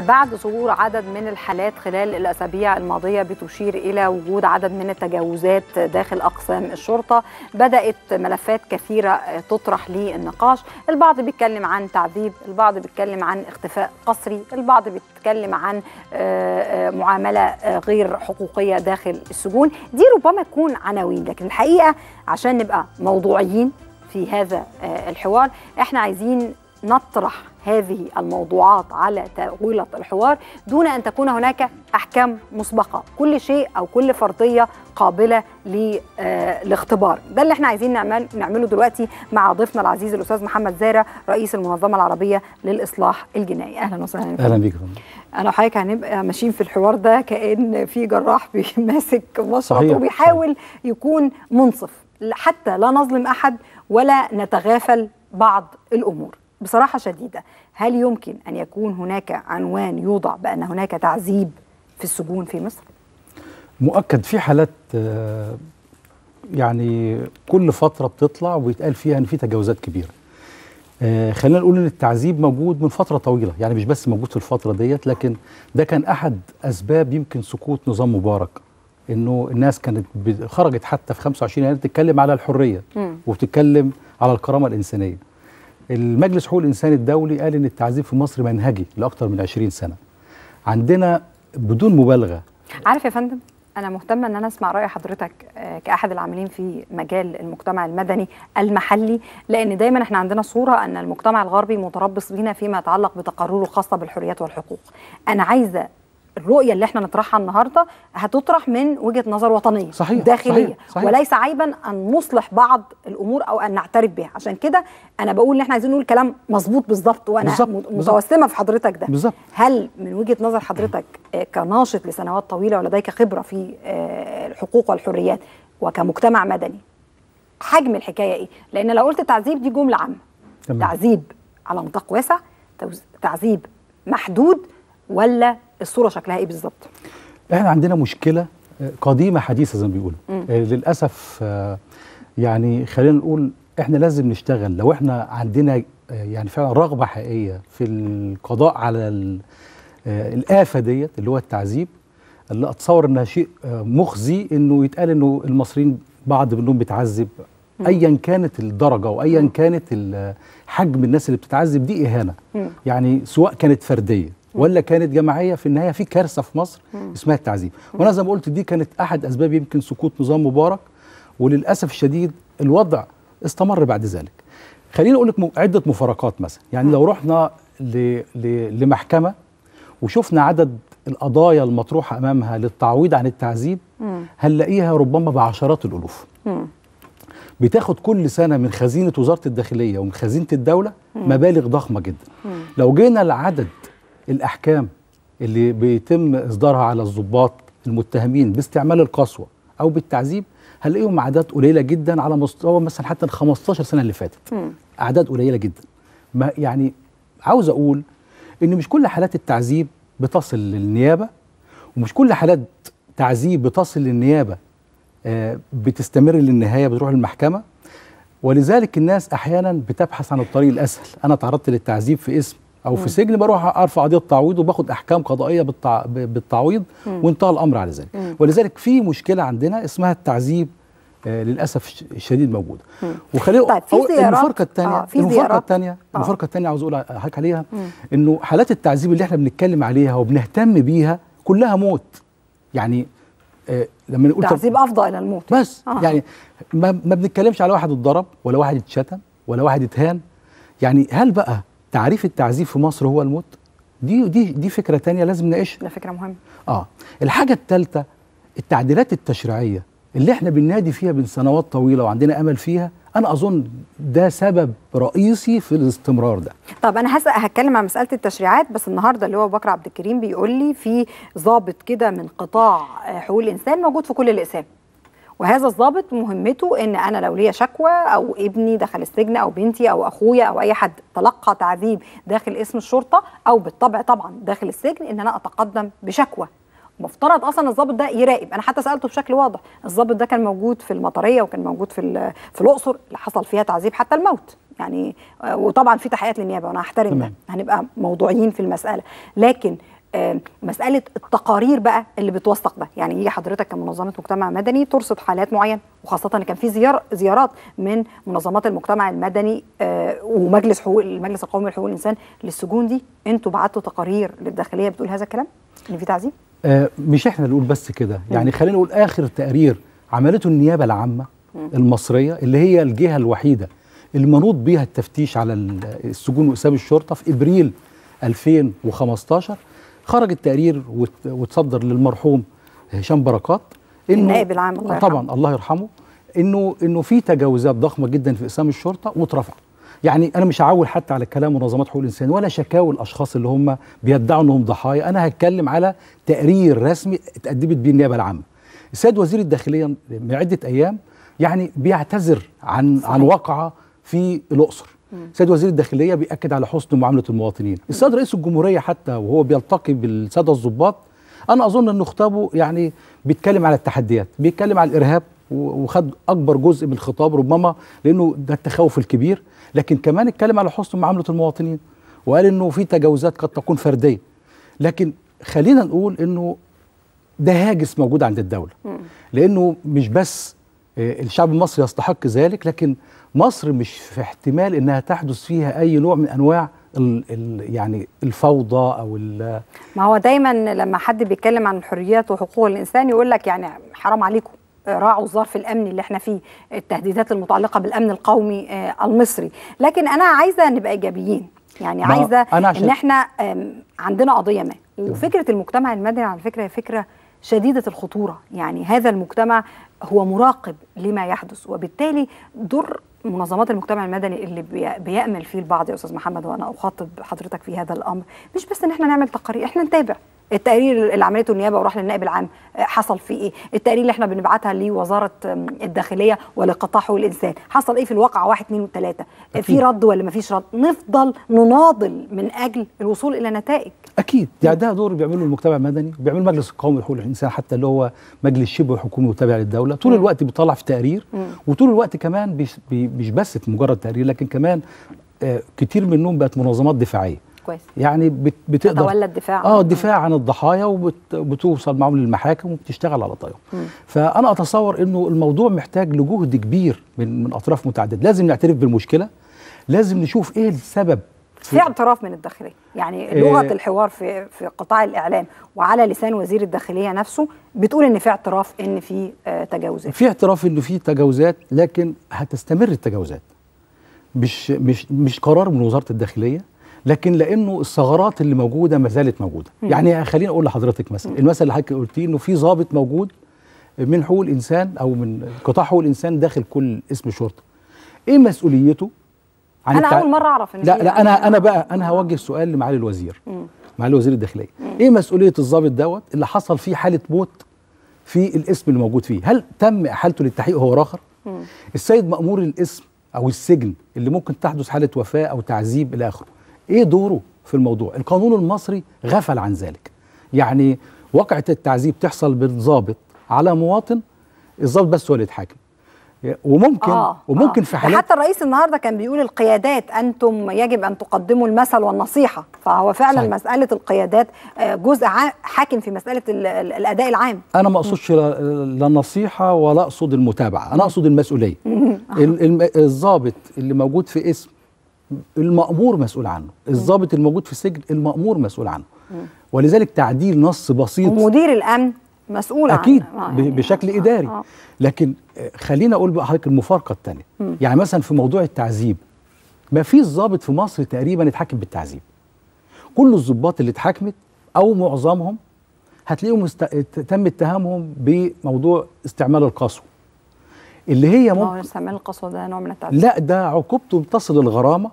بعد ظهور عدد من الحالات خلال الأسابيع الماضية بتشير إلى وجود عدد من التجاوزات داخل أقسام الشرطة بدأت ملفات كثيرة تطرح للنقاش البعض بيتكلم عن تعذيب البعض بيتكلم عن اختفاء قسري البعض بيتكلم عن آه، آه، معاملة آه، غير حقوقية داخل السجون دي ربما تكون عناوين لكن الحقيقة عشان نبقى موضوعيين في هذا الحوار احنا عايزين نطرح هذه الموضوعات على طاولة الحوار دون أن تكون هناك أحكام مسبقة كل شيء أو كل فرضية قابلة للاختبار آه، ده اللي احنا عايزين نعمل نعمله دلوقتي مع ضيفنا العزيز الأستاذ محمد زارة رئيس المنظمة العربية للإصلاح الجنائي أهلا وسهلا أهلا بيك أنا وحضرتك هنبقى ماشيين في الحوار ده كأن في جراح ماسك مشرط وبيحاول يكون منصف حتى لا نظلم أحد ولا نتغافل بعض الأمور بصراحة شديدة هل يمكن أن يكون هناك عنوان يوضع بأن هناك تعذيب في السجون في مصر؟ مؤكد في حالات آه، يعني كل فترة بتطلع ويتقال فيها إن في تجاوزات كبيرة آه، خلينا نقول إن التعذيب موجود من فترة طويلة يعني مش بس موجود في الفترة ديت لكن ده كان أحد أسباب يمكن سقوط نظام مبارك انه الناس كانت خرجت حتى في 25 يناير تتكلم بتتكلم على الحريه وتتكلم وبتتكلم على الكرامه الانسانيه المجلس حقوق الانسان الدولي قال ان التعذيب في مصر منهجي لاكثر من 20 سنه عندنا بدون مبالغه عارف يا فندم انا مهتمه ان انا اسمع راي حضرتك آه، كاحد العاملين في مجال المجتمع المدني المحلي لان دايما احنا عندنا صوره ان المجتمع الغربي متربص بينا فيما يتعلق بتقاريره الخاصه بالحريات والحقوق انا عايزه الرؤيه اللي احنا نطرحها النهارده هتطرح من وجهه نظر وطنيه صحيح داخليه صحيح صحيح وليس عيبا ان نصلح بعض الامور او ان نعترف بها عشان كده انا بقول ان احنا عايزين نقول كلام مظبوط بالظبط وانا بالزبط متوسمه بالزبط في حضرتك ده بالزبط هل من وجهه نظر حضرتك آه، كناشط لسنوات طويله ولديك خبره في آه، الحقوق والحريات وكمجتمع مدني حجم الحكايه ايه لان لو قلت تعذيب دي جمله عامه تعذيب على نطاق واسع تعذيب محدود ولا الصوره شكلها ايه بالظبط احنا عندنا مشكله آه، قديمه حديثه زي ما بيقولوا آه، للاسف آه، يعني خلينا نقول احنا لازم نشتغل لو احنا عندنا يعني فعلا رغبه حقيقيه في القضاء على الافه ديت اللي هو التعذيب اللي اتصور انها شيء مخزي انه يتقال انه المصريين بعض منهم بتعذب ايا كانت الدرجه وايا كانت حجم الناس اللي بتتعذب دي اهانه يعني سواء كانت فرديه ولا كانت جماعيه في النهايه في كارثه في مصر اسمها التعذيب وانا زي ما قلت دي كانت احد اسباب يمكن سقوط نظام مبارك وللاسف الشديد الوضع استمر بعد ذلك خليني اقول لك عده مفارقات مثلا يعني لو رحنا ل... ل... لمحكمه وشفنا عدد القضايا المطروحه امامها للتعويض عن التعذيب هنلاقيها ربما بعشرات الالوف بتاخد كل سنه من خزينه وزاره الداخليه ومن خزينه الدوله مبالغ ضخمه جدا لو جينا لعدد الأحكام اللي بيتم إصدارها على الضباط المتهمين باستعمال القسوة أو بالتعذيب هنلاقيهم أعداد قليلة جدا على مستوى مثلا حتى ال 15 سنة اللي فاتت م. أعداد قليلة جدا ما يعني عاوز أقول إن مش كل حالات التعذيب بتصل للنيابة ومش كل حالات تعذيب بتصل للنيابة آه، بتستمر للنهاية بتروح المحكمة ولذلك الناس احيانا بتبحث عن الطريق الاسهل انا تعرضت للتعذيب في اسم او في سجن بروح ارفع قضيه تعويض وباخد احكام قضائيه بالتع... بالتعويض وانتهى الامر على ذلك ولذلك في مشكله عندنا اسمها التعذيب آه للاسف الشديد موجوده وخلينا طيب في المفارقه الثانيه آه،, آه المفارقه الثانيه آه. المفارقه الثانيه عاوز اقول حاجه عليها مم. انه حالات التعذيب اللي احنا بنتكلم عليها وبنهتم بيها كلها موت يعني آه لما نقول تعذيب افضل الى الموت بس آه. يعني ما, ما بنتكلمش على واحد اتضرب ولا واحد اتشتم ولا واحد اتهان يعني هل بقى تعريف التعذيب في مصر هو الموت دي دي دي فكره تانية لازم نناقشها ده فكره مهمه اه الحاجه الثالثه التعديلات التشريعيه اللي احنا بننادي فيها من سنوات طويله وعندنا امل فيها انا اظن ده سبب رئيسي في الاستمرار ده طب انا هسأل هتكلم عن مساله التشريعات بس النهارده اللي هو بكر عبد الكريم بيقول لي في ضابط كده من قطاع حقوق الانسان موجود في كل الاقسام وهذا الضابط مهمته ان انا لو ليا شكوى او ابني دخل السجن او بنتي او اخويا او اي حد تلقى تعذيب داخل اسم الشرطه او بالطبع طبعا داخل السجن ان انا اتقدم بشكوى مفترض اصلا الضابط ده يراقب انا حتى سالته بشكل واضح الضابط ده كان موجود في المطريه وكان موجود في في الاقصر اللي حصل فيها تعذيب حتى الموت يعني آه، وطبعا في تحقيقات للنيابه وانا هحترم هنبقى موضوعيين في المساله لكن مساله التقارير بقى اللي بتوثق ده يعني يجي حضرتك كمنظمه مجتمع مدني ترصد حالات معينه وخاصه إن كان في زيار زيارات من منظمات المجتمع المدني آه، ومجلس حقوق المجلس القومي لحقوق الانسان للسجون دي انتوا بعتوا تقارير للداخليه بتقول هذا الكلام ان في تعذيب آه، مش احنا نقول بس كده يعني خلينا نقول اخر تقرير عملته النيابه العامه المصريه اللي هي الجهه الوحيده المنوط بيها التفتيش على السجون واسام الشرطه في ابريل 2015 خرج التقرير وتصدر للمرحوم هشام بركات انه النائب العام الله طبعا يرحمه. الله يرحمه انه انه في تجاوزات ضخمه جدا في اقسام الشرطه واترفع يعني انا مش هعول حتى على كلام منظمات حقوق الانسان ولا شكاوى الاشخاص اللي هم بيدعوا انهم ضحايا انا هتكلم على تقرير رسمي اتقدمت بيه النيابه العامه السيد وزير الداخليه من عده ايام يعني بيعتذر عن صحيح. عن واقعه في الاقصر السيد وزير الداخليه بياكد على حسن معامله المواطنين السيد رئيس الجمهوريه حتى وهو بيلتقي بالساده الضباط انا اظن ان خطابه يعني بيتكلم على التحديات بيتكلم على الارهاب وخد اكبر جزء من الخطاب ربما لانه ده التخوف الكبير لكن كمان اتكلم على حسن معامله المواطنين وقال انه في تجاوزات قد تكون فرديه لكن خلينا نقول انه ده هاجس موجود عند الدوله لانه مش بس آه، الشعب المصري يستحق ذلك لكن مصر مش في احتمال انها تحدث فيها اي نوع من انواع الـ الـ يعني الفوضى او ما هو دايما لما حد بيتكلم عن الحريات وحقوق الانسان يقول لك يعني حرام عليكم راعوا الظرف الامني اللي احنا فيه التهديدات المتعلقه بالامن القومي آه، المصري لكن انا عايزه نبقى ايجابيين يعني عايزه ان احنا عندنا قضيه ما وفكره المجتمع المدني على فكره هي فكره شديده الخطوره يعني هذا المجتمع هو مراقب لما يحدث وبالتالي دور منظمات المجتمع المدني اللي بيأمل فيه البعض يا استاذ محمد وانا اخاطب حضرتك في هذا الامر مش بس ان احنا نعمل تقارير احنا نتابع التقرير اللي عملته النيابه وراح للنائب العام آه، حصل فيه ايه التقارير اللي احنا بنبعتها لوزاره الداخليه ولقطاع حقوق الانسان حصل ايه في الواقع واحد اثنين وثلاثه في رد ولا ما فيش رد نفضل نناضل من اجل الوصول الى نتائج اكيد يعني ده دور بيعمله المجتمع المدني وبيعمله المجلس القومي لحقوق الانسان حتى اللي هو مجلس شبه حكومي وتابع للدوله طول الوقت بيطلع في تقارير وطول الوقت كمان مش بس في مجرد تقرير لكن كمان آه، كتير منهم بقت منظمات دفاعيه كويس يعني بتقدر تتولى الدفاع اه الدفاع عن الضحايا وبتوصل معاهم للمحاكم وبتشتغل على قضاياهم فانا اتصور انه الموضوع محتاج لجهد كبير من من اطراف متعدده لازم نعترف بالمشكله لازم نشوف ايه السبب في اعتراف من الداخليه يعني إيه. لغه إيه الحوار في في قطاع الاعلام وعلى لسان وزير الداخليه نفسه بتقول ان في اعتراف ان في آه، تجاوزات في اعتراف انه في تجاوزات لكن هتستمر التجاوزات مش مش مش قرار من وزاره الداخليه لكن لانه الثغرات اللي موجوده ما زالت موجوده م. يعني خليني اقول لحضرتك مثلا المثل اللي حضرتك قلتيه انه في ضابط موجود من حقوق الانسان او من قطاع حقوق الانسان داخل كل اسم شرطه ايه مسؤوليته عن انا التع... اول مره اعرف إن لا لا انا انا بقى انا هوجه سؤال لمعالي الوزير معالي وزير الداخليه ايه مسؤوليه الضابط دوت اللي حصل فيه حاله موت في الاسم اللي موجود فيه هل تم احالته للتحقيق هو اخر السيد مامور الاسم او السجن اللي ممكن تحدث حاله وفاه او تعذيب الى اخره ايه دوره في الموضوع القانون المصري غفل عن ذلك يعني وقعه التعذيب تحصل بالضابط على مواطن الضابط بس هو اللي يتحاكم وممكن آه وممكن آه. في حالات حتى الرئيس النهارده كان بيقول القيادات انتم يجب ان تقدموا المثل والنصيحه فهو فعلا صحيح. مساله القيادات آه، جزء حاكم في مساله الاداء العام انا ما اقصدش لا النصيحه ولا اقصد المتابعه انا اقصد المسؤوليه آه. الضابط اللي موجود في اسم المأمور مسؤول عنه الضابط الموجود في سجن المأمور مسؤول عنه ولذلك تعديل نص بسيط ومدير الامن مسؤول اكيد عن... يعني بشكل آه اداري آه. لكن آه، خلينا اقول بقى حضرتك المفارقه الثانيه يعني مثلا في موضوع التعذيب ما فيش ضابط في مصر تقريبا اتحكم بالتعذيب كل الضباط اللي اتحكمت او معظمهم هتلاقيهم است... تم اتهامهم بموضوع استعمال القسوه اللي هي ممكن استعمال القسوه ده نوع من التعذيب لا ده عقوبته بتصل الغرامه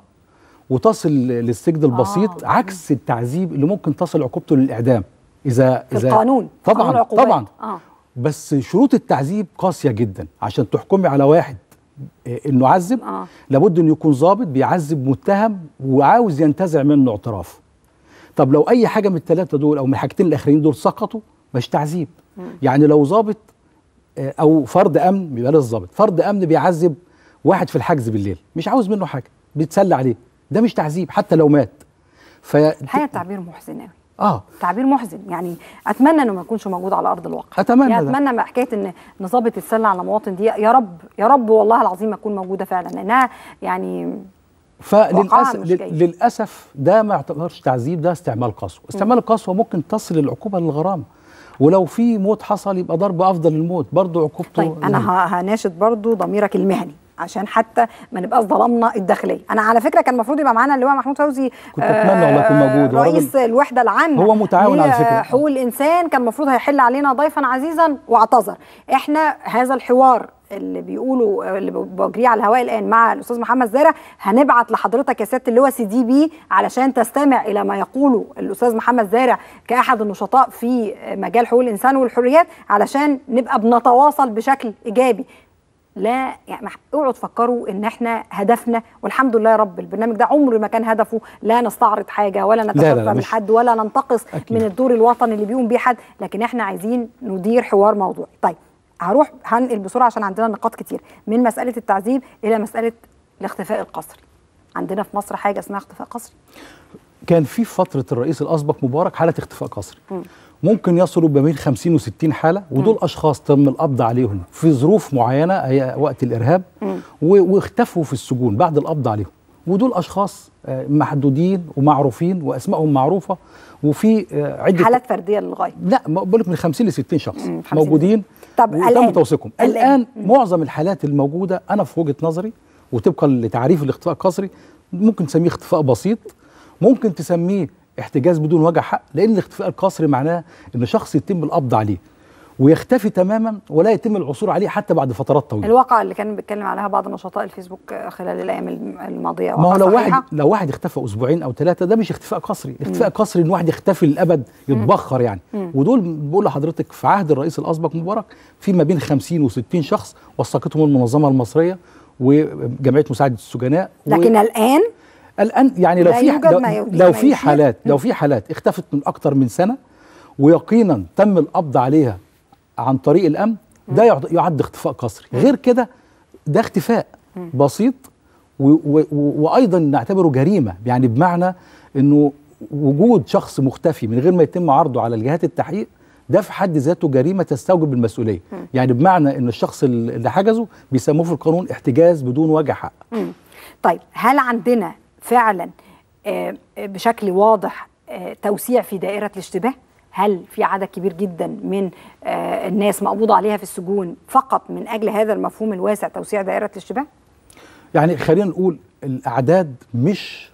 وتصل للسجن البسيط آه. عكس التعذيب اللي ممكن تصل عقوبته للاعدام اذا في إذا القانون طبعا قانون طبعا آه. بس شروط التعذيب قاسيه جدا عشان تحكمي على واحد آه، انه عذب آه. لابد انه يكون ظابط بيعذب متهم وعاوز ينتزع منه اعتراف طب لو اي حاجه من الثلاثه دول او من الحاجتين الاخرين دول سقطوا مش تعذيب يعني لو ظابط آه، او فرد امن بيبقى الظابط فرد امن بيعذب واحد في الحجز بالليل مش عاوز منه حاجه بيتسلى عليه ده مش تعذيب حتى لو مات ف الحقيقه تعبير محزن قوي اه تعبير محزن يعني اتمنى انه ما يكونش موجود على ارض الواقع اتمنى يعني اتمنى ده. حكايه ان نظابه السله على مواطن دي يا رب يا رب والله العظيم ما موجوده فعلا لانها يعني فللاسف للاسف ده ما يعتبرش تعذيب ده استعمال قسوه استعمال القسوه ممكن تصل العقوبه للغرامه ولو في موت حصل يبقى ضرب افضل الموت برضه عقوبته طيب انا يعني هناشد برضه ضميرك المهني عشان حتى ما نبقاش ظلمنا الداخليه انا على فكره كان المفروض يبقى معانا اللواء محمود فوزي كنت اتمنى أكون موجود آه، رئيس الوحده العامه هو متعاون على فكره حقوق الانسان كان المفروض هيحل علينا ضيفا عزيزا واعتذر احنا هذا الحوار اللي بيقولوا اللي بجريه على الهواء الان مع الاستاذ محمد زارع هنبعت لحضرتك يا سياده اللواء سي دي بي علشان تستمع الى ما يقوله الاستاذ محمد زارع كاحد النشطاء في مجال حقوق الانسان والحريات علشان نبقى بنتواصل بشكل ايجابي لا يعني اوعوا تفكروا ان احنا هدفنا والحمد لله يا رب البرنامج ده عمر ما كان هدفه لا نستعرض حاجه ولا نتخفى من حد ولا ننتقص أكيد. من الدور الوطني اللي بيقوم بيه حد لكن احنا عايزين ندير حوار موضوعي طيب هروح هنقل بسرعه عشان عندنا نقاط كتير من مساله التعذيب الى مساله الاختفاء القسري عندنا في مصر حاجه اسمها اختفاء قسري كان في فتره الرئيس الاسبق مبارك حاله اختفاء قسري ممكن يصلوا ما بين 50 و60 حاله ودول م. اشخاص تم القبض عليهم في ظروف معينه هي وقت الارهاب واختفوا في السجون بعد القبض عليهم ودول اشخاص آه، محدودين ومعروفين واسمائهم معروفه وفي آه، عده حالات فرديه للغايه لا بقول لك من 50 ل 60 شخص موجودين طب تم توثيقهم الان معظم الحالات الموجوده انا في وجهه نظري وطبقا لتعريف الاختفاء القسري ممكن نسميه اختفاء بسيط ممكن تسميه احتجاز بدون وجه حق لان الاختفاء القسري معناه ان شخص يتم القبض عليه ويختفي تماما ولا يتم العثور عليه حتى بعد فترات طويله الواقعه اللي كان بيتكلم عليها بعض نشطاء الفيسبوك خلال الايام الماضيه ما هو لو واحد لو واحد اختفى اسبوعين او ثلاثه ده مش اختفاء قسري اختفاء قسري ان واحد يختفي للابد يتبخر يعني مم. ودول بقول لحضرتك في عهد الرئيس الاسبق مبارك في ما بين 50 و60 شخص وثقتهم المنظمه المصريه وجمعيه مساعده السجناء لكن و... الان الان يعني لو في لو, في حالات لو في حالات اختفت من اكتر من سنه ويقينا تم القبض عليها عن طريق الامن ده يعد اختفاء قسري غير كده ده اختفاء بسيط وايضا نعتبره جريمه يعني بمعنى انه وجود شخص مختفي من غير ما يتم عرضه على الجهات التحقيق ده في حد ذاته جريمه تستوجب المسؤوليه م. يعني بمعنى ان الشخص اللي حجزه بيسموه في القانون احتجاز بدون وجه حق م. طيب هل عندنا فعلا آه، آه، بشكل واضح آه، توسيع في دائرة الاشتباه هل في عدد كبير جدا من الناس مقبوض عليها في السجون فقط من أجل هذا المفهوم الواسع توسيع دائرة الاشتباه يعني خلينا نقول الاعداد مش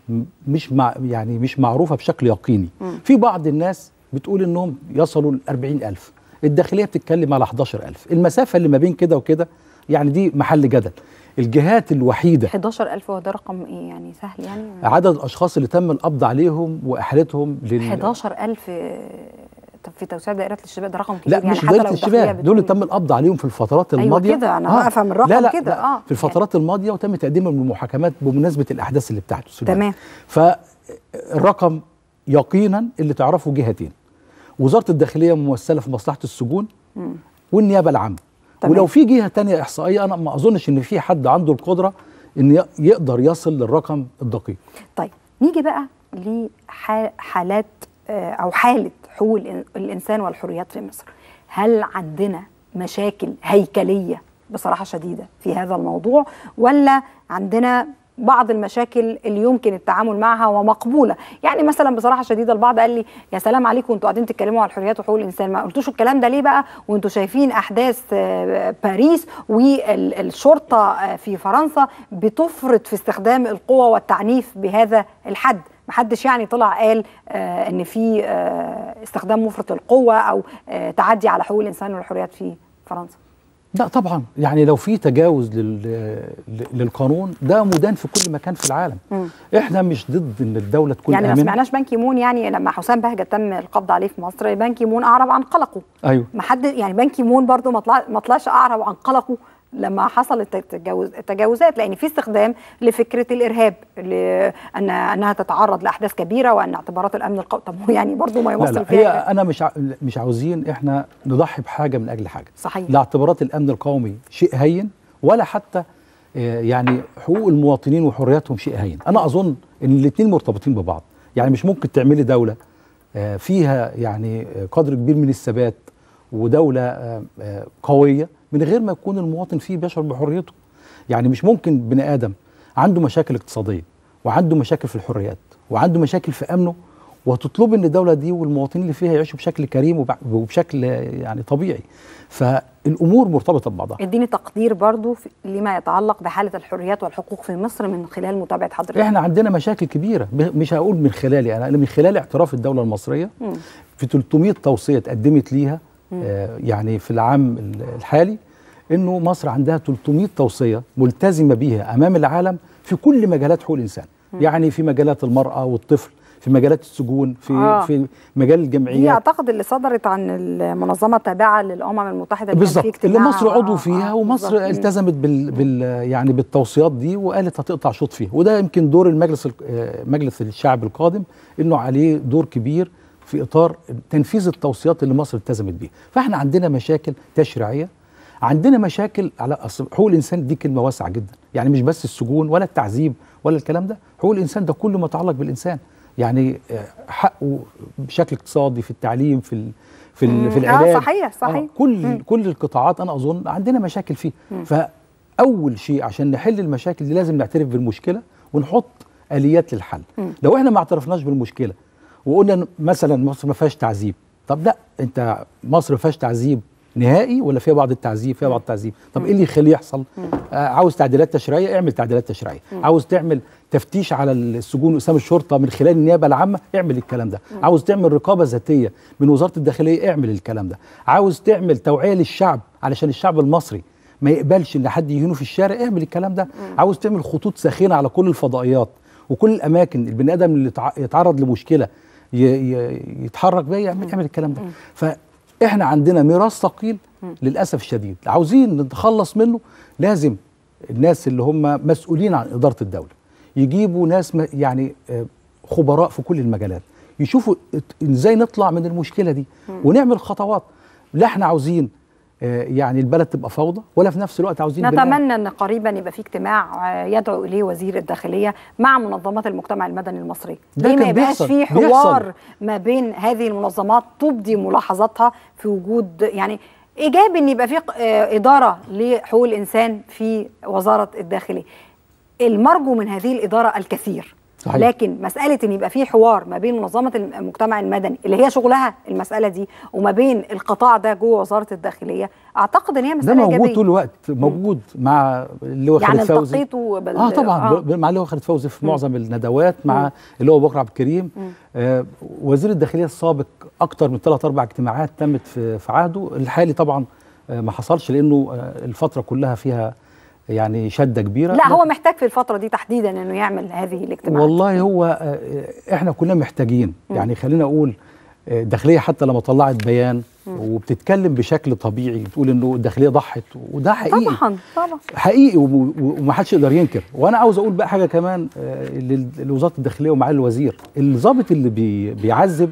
مش مع يعني مش معروفه بشكل يقيني م. في بعض الناس بتقول انهم يصلوا ل 40000 الداخليه بتتكلم على 11000 المسافه اللي ما بين كده وكده يعني دي محل جدل الجهات الوحيدة 11000 هو ده رقم إيه يعني سهل يعني عدد الأشخاص اللي تم القبض عليهم وإحالتهم لل 11000 طب في توسيع دائرة الشباب ده رقم كبير لا يعني مش دائرة الشباب دول اللي تم القبض عليهم في الفترات أيوة، الماضية أيوة كده أنا آه. أفهم الرقم لا لا كده آه في الفترات يعني. الماضية وتم تقديمهم للمحاكمات بمناسبة الأحداث اللي بتحدث تمام فالرقم يقينا اللي تعرفه جهتين وزارة الداخلية ممثلة في مصلحة السجون م. والنيابة العامة ولو في جهه تانية احصائيه انا ما اظنش ان في حد عنده القدره ان يقدر يصل للرقم الدقيق طيب نيجي بقى لحالات آه، او حاله حقوق الانسان والحريات في مصر هل عندنا مشاكل هيكليه بصراحه شديده في هذا الموضوع ولا عندنا بعض المشاكل اللي يمكن التعامل معها ومقبوله يعني مثلا بصراحه شديده البعض قال لي يا سلام عليكم انتوا قاعدين تتكلموا على الحريات وحقوق الانسان ما قلتوش الكلام ده ليه بقى وانتوا شايفين احداث آه، باريس والشرطه آه، في فرنسا بتفرط في استخدام القوه والتعنيف بهذا الحد محدش يعني طلع قال آه، ان في استخدام مفرط القوه او تعدي على حقوق الانسان والحريات في فرنسا لا طبعا يعني لو في تجاوز للقانون ده مدان في كل مكان في العالم مم. احنا مش ضد ان الدوله تكون يعني ما سمعناش بان كيمون يعني لما حسام بهجه تم القبض عليه في مصر بنكي مون اعرب عن قلقه ايوه ما حد يعني بنكي مون برضه ما طلعش اعرب عن قلقه لما حصلت التجاوز التجاوزات لان في استخدام لفكره الارهاب لان انها تتعرض لاحداث كبيره وان اعتبارات الامن القومي طب هو يعني برضه ما يوصل لا لا فيها هي انا مش ع... مش عاوزين احنا نضحي بحاجه من اجل حاجه صحيح لا اعتبارات الامن القومي شيء هين ولا حتى آه، يعني حقوق المواطنين وحرياتهم شيء هين انا اظن ان الاثنين مرتبطين ببعض يعني مش ممكن تعملي دوله آه، فيها يعني آه، قدر كبير من الثبات ودوله آه، آه، قويه من غير ما يكون المواطن فيه بيشعر بحريته يعني مش ممكن بني ادم عنده مشاكل اقتصاديه وعنده مشاكل في الحريات وعنده مشاكل في امنه وتطلب ان الدوله دي والمواطنين اللي فيها يعيشوا بشكل كريم وبشكل آه، يعني طبيعي فالامور مرتبطه ببعضها اديني تقدير برضو لما يتعلق بحاله الحريات والحقوق في مصر من خلال متابعه حضرتك احنا عندنا مشاكل كبيره مش هقول من خلالي انا من خلال اعتراف الدوله المصريه م. في 300 توصيه اتقدمت ليها آه، يعني في العام الحالي انه مصر عندها 300 توصيه ملتزمه بها امام العالم في كل مجالات حقوق الانسان يعني في مجالات المراه والطفل في مجالات السجون في آه. في مجال الجمعيات هي اعتقد اللي صدرت عن المنظمه التابعه للامم المتحده بالظبط اللي مصر عضو آه، فيها ومصر بالزبط. التزمت بال, بال يعني بالتوصيات دي وقالت هتقطع شوط فيها وده يمكن دور المجلس آه، مجلس الشعب القادم انه عليه دور كبير في اطار تنفيذ التوصيات اللي مصر التزمت بيها فاحنا عندنا مشاكل تشريعيه عندنا مشاكل على اصل حقوق الانسان دي كلمه واسعه جدا يعني مش بس السجون ولا التعذيب ولا الكلام ده حقوق الانسان ده كله ما يتعلق بالانسان يعني آه، حقه بشكل اقتصادي في التعليم في في ال في آه، العلاج اه صحيح صحيح آه كل مم. كل القطاعات انا اظن عندنا مشاكل فيه مم. فاول شيء عشان نحل المشاكل دي لازم نعترف بالمشكله ونحط اليات للحل مم. لو احنا ما اعترفناش بالمشكله وقلنا مثلا مصر ما فيهاش تعذيب طب لا انت مصر ما فيهاش تعذيب نهائي ولا فيها بعض التعذيب فيها بعض التعذيب طب ايه اللي يخليه يحصل آه عاوز تعديلات تشريعيه اعمل تعديلات تشريعيه عاوز تعمل تفتيش على السجون وسام الشرطه من خلال النيابه العامه اعمل الكلام ده مم. عاوز تعمل رقابه ذاتيه من وزاره الداخليه اعمل الكلام ده عاوز تعمل توعيه للشعب علشان الشعب المصري ما يقبلش ان حد يهينه في الشارع اعمل الكلام ده مم. عاوز تعمل خطوط ساخنه على كل الفضائيات وكل الاماكن البني ادم اللي يتعرض لمشكله يتحرك بيها يعمل, يعمل الكلام ده فاحنا عندنا ميراث ثقيل للاسف الشديد عاوزين نتخلص منه لازم الناس اللي هم مسؤولين عن اداره الدوله يجيبوا ناس يعني آه، خبراء في كل المجالات يشوفوا ازاي نطلع من المشكله دي ونعمل خطوات لا احنا عاوزين آه، يعني البلد تبقى فوضى ولا في نفس الوقت عاوزين نتمنى ان قريبا يبقى في اجتماع آه، يدعو اليه وزير الداخليه مع منظمات المجتمع المدني المصري ليه ما يبقاش في حوار بيحصل. ما بين هذه المنظمات تبدي ملاحظاتها في وجود يعني ايجابي ان يبقى في آه، اداره لحقوق الانسان في وزاره الداخليه المرجو من هذه الاداره الكثير صحيح. لكن مساله ان يبقى في حوار ما بين منظمه المجتمع المدني اللي هي شغلها المساله دي وما بين القطاع ده جوه وزاره الداخليه اعتقد ان هي مساله ده موجود طول الوقت موجود مع اللواء يعني خالد فوزي بال... اه طبعا آه. مع اللواء خالد فوزي في م. معظم الندوات مع اللواء بكر عبد الكريم آه وزير الداخليه السابق اكتر من ثلاث اربع اجتماعات تمت في عهده الحالي طبعا آه ما حصلش لانه آه الفتره كلها فيها يعني شده كبيره لا هو محتاج في الفتره دي تحديدا انه يعمل هذه الاجتماعات والله هو آه، آه، احنا كلنا محتاجين م. يعني خلينا اقول الداخليه آه، حتى لما طلعت بيان وبتتكلم بشكل طبيعي بتقول انه الداخليه ضحت وده حقيقي طبعا طبعا حقيقي ومحدش يقدر ينكر وانا عاوز اقول بقى حاجه كمان لوزاره الداخليه ومعالي الوزير الضابط اللي بيعذب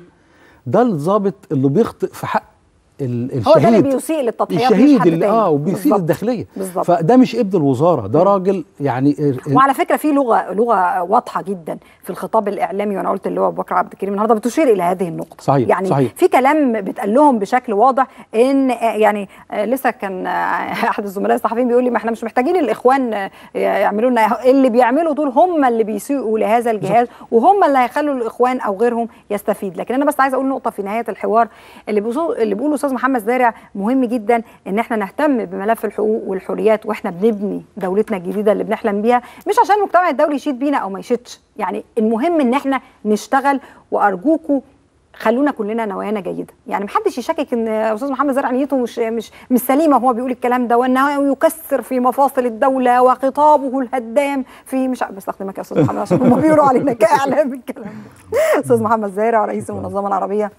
ده الضابط اللي بيخطئ في حق الشهيد هو ده اللي بيسيء للتضحيات الشهيد اللي اه وبيسيء للداخليه بالظبط فده مش ابن الوزاره ده راجل يعني وعلى فكره في لغه لغه واضحه جدا في الخطاب الاعلامي وانا قلت اللي هو ابو بكر عبد الكريم النهارده بتشير الى هذه النقطه صحيح يعني صحيح. في كلام بيتقال لهم بشكل واضح ان يعني آه، لسه كان آه، احد الزملاء الصحفيين بيقول لي ما احنا مش محتاجين الاخوان آه، يعملوا لنا اللي بيعملوا دول هم اللي بيسيئوا لهذا الجهاز بالزبط. وهم اللي هيخلوا الاخوان او غيرهم يستفيد لكن انا بس عايز اقول نقطه في نهايه الحوار اللي بيقولوا استاذ محمد زارع مهم جدا ان احنا نهتم بملف الحقوق والحريات واحنا بنبني دولتنا الجديده اللي بنحلم بيها مش عشان المجتمع الدولي يشيد بينا او ما يشيدش يعني المهم ان احنا نشتغل وارجوكم خلونا كلنا نوايانا جيده يعني محدش يشكك ان استاذ محمد زارع نيته مش مش مش سليمه وهو بيقول الكلام ده وانه يكسر في مفاصل الدوله وخطابه الهدام في مش بستخدمك يا استاذ محمد عشان هم بيقولوا علينا كاعلام الكلام ده استاذ محمد زارع رئيس المنظمه العربيه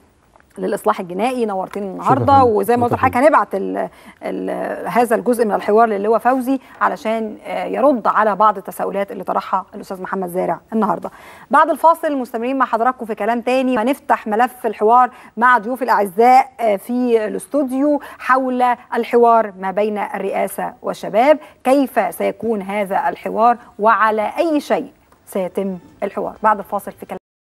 للاصلاح الجنائي نورتيني النهارده وزي ما قلت لحضرتك هنبعت الـ الـ هذا الجزء من الحوار للواء فوزي علشان آه، يرد على بعض التساؤلات اللي طرحها الاستاذ محمد زارع النهارده. بعد الفاصل مستمرين مع حضراتكم في كلام تاني هنفتح ملف الحوار مع ضيوف الاعزاء آه، في الاستوديو حول الحوار ما بين الرئاسه والشباب، كيف سيكون هذا الحوار وعلى اي شيء سيتم الحوار بعد الفاصل في كلام